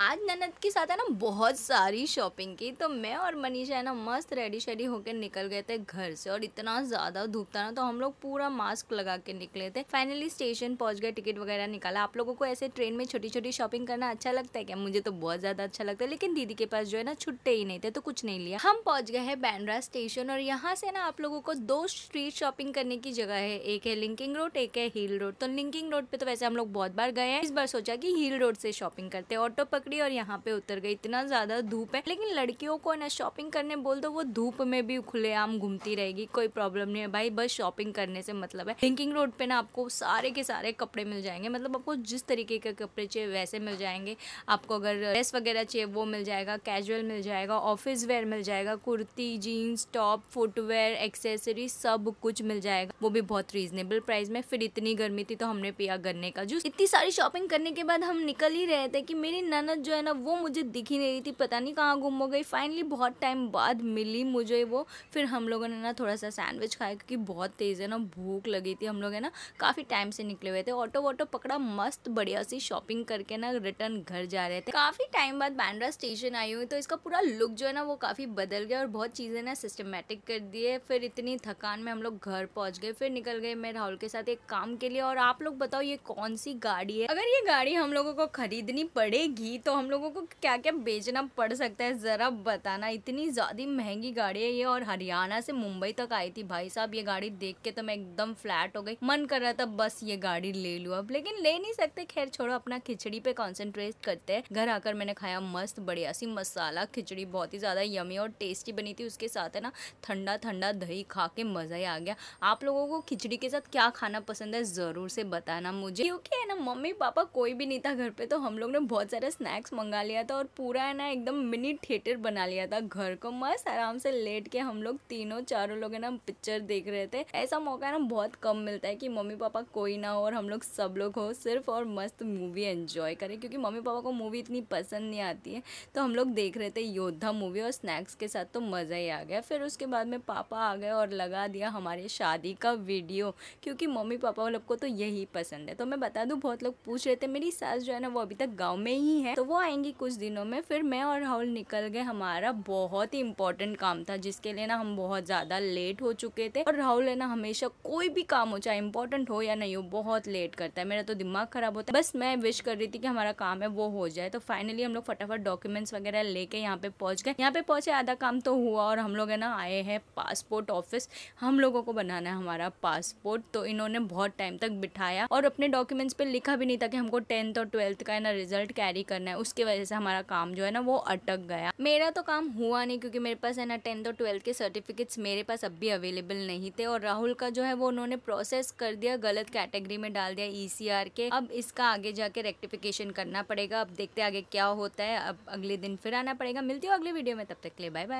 आज ननद के साथ है ना बहुत सारी शॉपिंग की तो मैं और मनीषा है ना मस्त रेडी शेडी होकर निकल गए थे घर से और इतना ज़्यादा धूप था ना तो हम लोग पूरा मास्क लगा के निकले थे फाइनली स्टेशन पहुंच गए टिकट वगैरह निकाला आप लोगों को ऐसे ट्रेन में छोटी छोटी शॉपिंग करना अच्छा लगता है क्या मुझे तो बहुत ज़्यादा अच्छा लगता है लेकिन दीदी के पास जो है ना छुट्टे ही नहीं थे तो कुछ नहीं लिया हम पहुंच गए हैं बैंड्रा स्टेशन और यहाँ से ना आप लोगों को दो स्ट्रीट शॉपिंग करने की जगह है एक है लिंकिंग रोड एक है हिल रोड तो लिंकिंग रोड पे तो वैसे हम लोग बहुत बार गए हैं इस बार सोचा की हिल रोड से शॉपिंग करते ऑटो पकड़ पकड़ी और यहाँ पे उतर गई इतना ज़्यादा धूप है लेकिन लड़कियों को ना शॉपिंग करने बोल दो वो धूप में भी खुलेआम घूमती रहेगी कोई प्रॉब्लम नहीं है भाई बस शॉपिंग करने से मतलब है लिंकिंग रोड पे ना आपको सारे के सारे कपड़े मिल जाएंगे मतलब आपको जिस तरीके के कपड़े चाहिए वैसे मिल जाएंगे आपको अगर ड्रेस वगैरह चाहिए वो मिल जाएगा कैजुअल मिल जाएगा ऑफिस वेयर मिल जाएगा kurti jeans top footwear accessory सब कुछ मिल जाएगा वो भी बहुत रीजनेबल प्राइस में फिर इतनी गर्मी थी तो हमने पिया गन्ने का जूस इतनी सारी शॉपिंग करने के बाद हम निकल ही रहे थे कि मेरी ननद जो है ना वो मुझे दिख ही नहीं रही थी पता नहीं कहाँ गुम हो गई फाइनली बहुत टाइम बाद मिली मुझे वो फिर हम लोगों ने ना थोड़ा सा सैंडविच खाया क्योंकि बहुत तेज़ है ना भूख लगी थी हम लोग है ना काफ़ी टाइम से निकले हुए थे ऑटो वाटो पकड़ा मस्त बढ़िया सी शॉपिंग करके ना रिटर्न घर जा रहे थे काफ़ी टाइम बाद बैंड्रा स्टेशन आई हुई तो इसका पूरा लुक जो है ना वो काफ़ी बदल गया और बहुत चीज़ें ना सिस्टमेटिक कर दिए फिर इतनी थकान में हम लोग घर पहुंच गए फिर निकल गए मैं राहुल के साथ एक काम के लिए और आप लोग बताओ ये कौन सी गाड़ी है अगर ये गाड़ी हम लोगों को खरीदनी पड़ेगी तो तो हम लोगों को क्या क्या बेचना पड़ सकता है ज़रा बताना इतनी ज़्यादा महंगी गाड़ी है ये और हरियाणा से मुंबई तक आई थी भाई साहब ये गाड़ी देख के तो मैं एकदम फ्लैट हो गई मन कर रहा था बस ये गाड़ी ले लूँ अब लेकिन ले नहीं सकते खैर छोड़ो अपना खिचड़ी पे कॉन्सेंट्रेट करते हैं घर आकर मैंने खाया मस्त बढ़िया सी मसाला खिचड़ी बहुत ही ज़्यादा यमी और टेस्टी बनी थी उसके साथ है ना ठंडा ठंडा दही खा के मज़ा ही आ गया आप लोगों को खिचड़ी के साथ क्या खाना पसंद है ज़रूर से बताना मुझे क्योंकि है ना मम्मी पापा कोई भी नहीं था घर पे तो हम लोग ने बहुत सारा स्नैक्स स्नैक्स मंगा लिया था और पूरा है ना एकदम मिनी थिएटर बना लिया था घर को मस्त आराम से लेट के हम लोग तीनों चारों लोग है ना पिक्चर देख रहे थे ऐसा मौका ना बहुत कम मिलता है कि मम्मी पापा कोई ना हो और हम लोग सब लोग हो सिर्फ और मस्त मूवी एंजॉय करें क्योंकि मम्मी पापा को मूवी इतनी पसंद नहीं आती है तो हम लोग देख रहे थे योद्धा मूवी और स्नैक्स के साथ तो मज़ा ही आ गया फिर उसके बाद में पापा आ गए और लगा दिया हमारे शादी का वीडियो क्योंकि मम्मी पापा लोग को तो यही पसंद है तो मैं बता दूँ बहुत लोग पूछ रहे थे मेरी सास जो है ना वो अभी तक गाँव में ही है तो वो आएंगी कुछ दिनों में फिर मैं और राहुल निकल गए हमारा बहुत ही इंपॉर्टेंट काम था जिसके लिए ना हम बहुत ज़्यादा लेट हो चुके थे और राहुल है ना हमेशा कोई भी काम हो चाहे इंपॉर्टेंट हो या नहीं हो बहुत लेट करता है मेरा तो दिमाग ख़राब होता है बस मैं विश कर रही थी कि हमारा काम है वो हो जाए तो फाइनली हम लोग फटाफट डॉक्यूमेंट्स वगैरह लेके यहाँ पे पहुँच गए यहाँ पे पहुँचे आधा काम तो हुआ और हम लोग है ना आए हैं पासपोर्ट ऑफिस हम लोगों को बनाना है हमारा पासपोर्ट तो इन्होंने बहुत टाइम तक बिठाया और अपने डॉक्यूमेंट्स पर लिखा भी नहीं था कि हमको टेंथ और ट्वेल्थ का है ना रिजल्ट कैरी करना करना है उसकी वजह से हमारा काम जो है ना वो अटक गया मेरा तो काम हुआ नहीं क्योंकि मेरे पास है ना टेंथ और ट्वेल्थ के सर्टिफिकेट्स मेरे पास अब भी अवेलेबल नहीं थे और राहुल का जो है वो उन्होंने प्रोसेस कर दिया गलत कैटेगरी में डाल दिया ई e के अब इसका आगे जाके रेक्टिफिकेशन करना पड़ेगा अब देखते आगे क्या होता है अब अगले दिन फिर आना पड़ेगा मिलती हूँ अगले वीडियो में तब तक ले बाय बाय